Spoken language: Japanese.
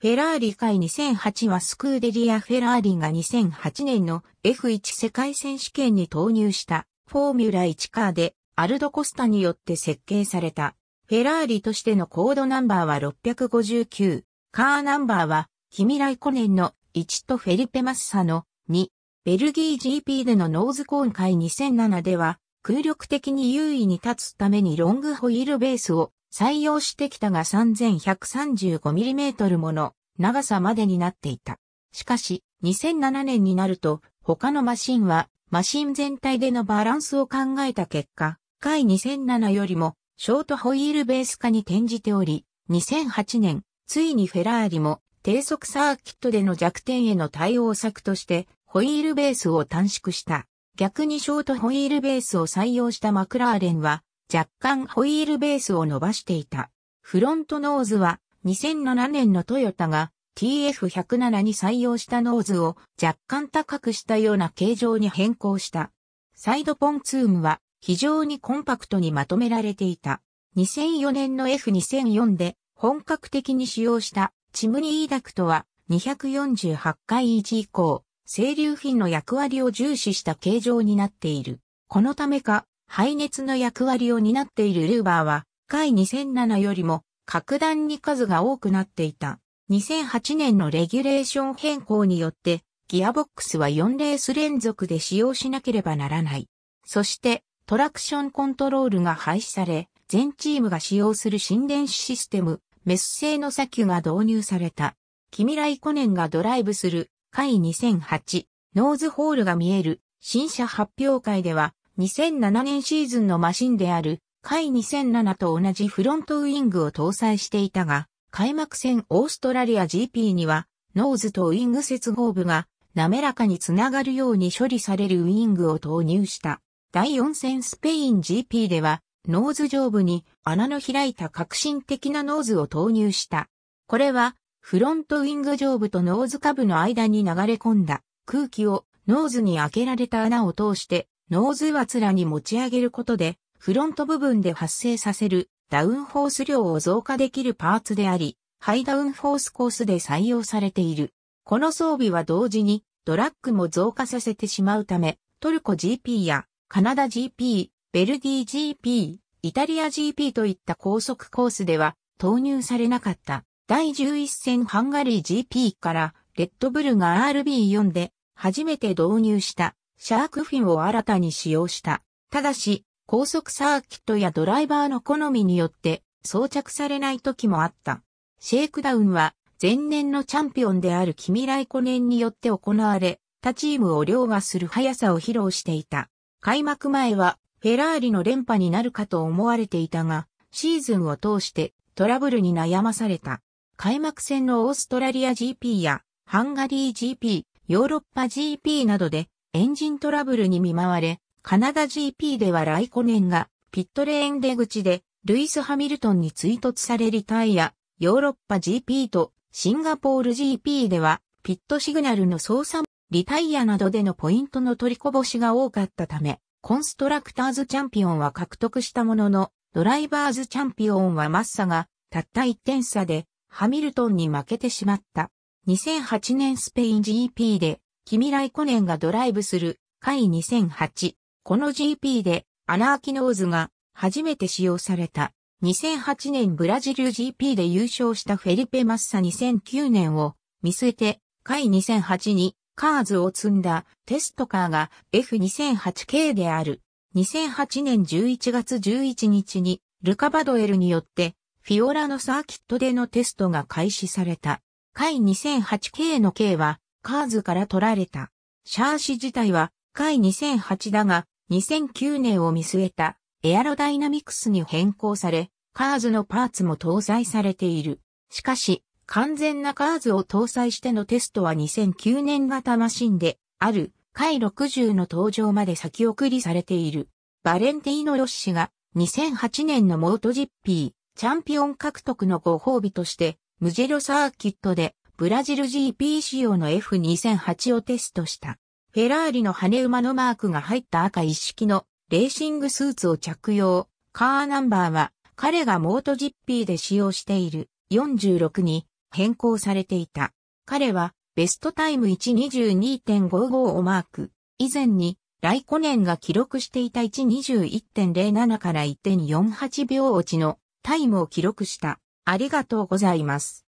フェラーリ界2008はスクーデリア・フェラーリが2008年の F1 世界選手権に投入したフォーミュラ1カーでアルド・コスタによって設計された。フェラーリとしてのコードナンバーは659。カーナンバーはキミライコネンの1とフェリペ・マッサの2。ベルギー GP でのノーズコーン会2007では空力的に優位に立つためにロングホイールベースを採用してきたが 3135mm もの長さまでになっていた。しかし、2007年になると、他のマシンは、マシン全体でのバランスを考えた結果、回2007よりも、ショートホイールベース化に転じており、2008年、ついにフェラーリも、低速サーキットでの弱点への対応策として、ホイールベースを短縮した。逆にショートホイールベースを採用したマクラーレンは、若干ホイールベースを伸ばしていた。フロントノーズは2007年のトヨタが TF107 に採用したノーズを若干高くしたような形状に変更した。サイドポンツームは非常にコンパクトにまとめられていた。2004年の F2004 で本格的に使用したチムニーダクトは248回1以降、清流品の役割を重視した形状になっている。このためか、排熱の役割を担っているルーバーは、回2007よりも格段に数が多くなっていた。2008年のレギュレーション変更によって、ギアボックスは4レース連続で使用しなければならない。そして、トラクションコントロールが廃止され、全チームが使用する新電子システム、メス製の砂丘が導入された。キミライコネンがドライブする、回2008、ノーズホールが見える、新車発表会では、2007年シーズンのマシンである、海2007と同じフロントウイングを搭載していたが、開幕戦オーストラリア GP には、ノーズとウイング接合部が滑らかにつながるように処理されるウイングを投入した。第4戦スペイン GP では、ノーズ上部に穴の開いた革新的なノーズを投入した。これは、フロントウィング上部とノーズ下部の間に流れ込んだ空気をノーズに開けられた穴を通してノーズワツラに持ち上げることで、フロント部分で発生させるダウンフォース量を増加できるパーツであり、ハイダウンフォースコースで採用されている。この装備は同時にドラッグも増加させてしまうため、トルコ GP やカナダ GP、ベルディ GP、イタリア GP といった高速コースでは投入されなかった。第11戦ハンガリー GP からレッドブルが RB4 で初めて導入したシャークフィンを新たに使用した。ただし、高速サーキットやドライバーの好みによって装着されない時もあった。シェイクダウンは前年のチャンピオンであるキミライコネンによって行われ、他チームを凌駕する速さを披露していた。開幕前はフェラーリの連覇になるかと思われていたが、シーズンを通してトラブルに悩まされた。開幕戦のオーストラリア GP やハンガリー GP、ヨーロッパ GP などでエンジントラブルに見舞われ、カナダ GP ではライコネンがピットレーン出口でルイス・ハミルトンに追突されリタイア、ヨーロッパ GP とシンガポール GP ではピットシグナルの操作、リタイアなどでのポイントの取りこぼしが多かったため、コンストラクターズチャンピオンは獲得したものの、ドライバーズチャンピオンはマッサがたった1点差でハミルトンに負けてしまった。2008年スペイン GP でキミライコネンがドライブする、回2008。この GP で、アナーキノーズが、初めて使用された。2008年ブラジル GP で優勝したフェリペ・マッサ2009年を見据えて、回2008にカーズを積んだテストカーが F2008K である。2008年11月11日にルカバドエルによってフィオラのサーキットでのテストが開始された。回 2008K の K はカーズから取られた。シャーシ自体は、回2008だが、2009年を見据えた、エアロダイナミクスに変更され、カーズのパーツも搭載されている。しかし、完全なカーズを搭載してのテストは2009年型マシンで、ある、回60の登場まで先送りされている。バレンティーノ・ロッシが、2008年のモートジッピー、チャンピオン獲得のご褒美として、ムジェロサーキットで、ブラジル GP 仕様の F2008 をテストした。フェラーリの羽馬のマークが入った赤一式のレーシングスーツを着用。カーナンバーは彼がモート GP で使用している46に変更されていた。彼はベストタイム122.55をマーク。以前にライコネンが記録していた121.07から1.48秒落ちのタイムを記録した。ありがとうございます。